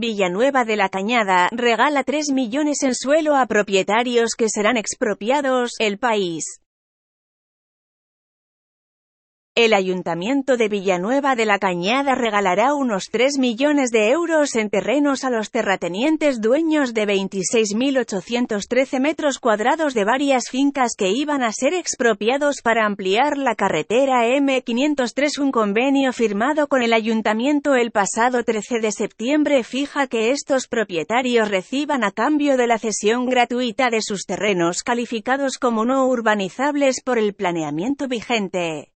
Villanueva de la Cañada regala 3 millones en suelo a propietarios que serán expropiados. El país. El Ayuntamiento de Villanueva de la Cañada regalará unos 3 millones de euros en terrenos a los terratenientes dueños de 26.813 metros cuadrados de varias fincas que iban a ser expropiados para ampliar la carretera M503. Un convenio firmado con el Ayuntamiento el pasado 13 de septiembre fija que estos propietarios reciban a cambio de la cesión gratuita de sus terrenos calificados como no urbanizables por el planeamiento vigente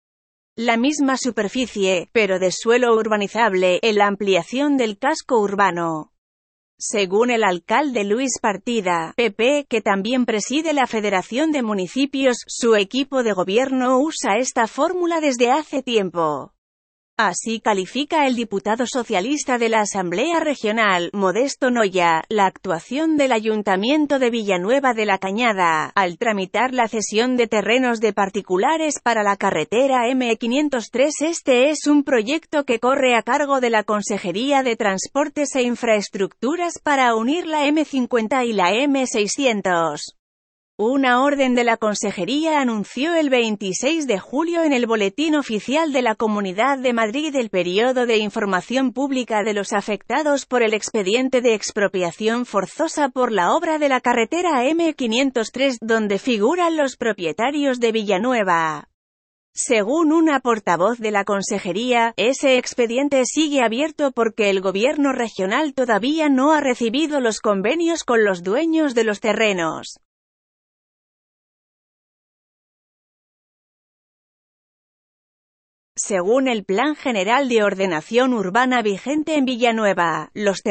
la misma superficie, pero de suelo urbanizable, en la ampliación del casco urbano. Según el alcalde Luis Partida, PP, que también preside la Federación de Municipios, su equipo de gobierno usa esta fórmula desde hace tiempo. Así califica el diputado socialista de la Asamblea Regional, Modesto Noya, la actuación del Ayuntamiento de Villanueva de la Cañada, al tramitar la cesión de terrenos de particulares para la carretera M503. Este es un proyecto que corre a cargo de la Consejería de Transportes e Infraestructuras para unir la M50 y la M600. Una orden de la Consejería anunció el 26 de julio en el Boletín Oficial de la Comunidad de Madrid el periodo de información pública de los afectados por el expediente de expropiación forzosa por la obra de la carretera M503 donde figuran los propietarios de Villanueva. Según una portavoz de la Consejería, ese expediente sigue abierto porque el gobierno regional todavía no ha recibido los convenios con los dueños de los terrenos. Según el Plan General de Ordenación Urbana vigente en Villanueva, los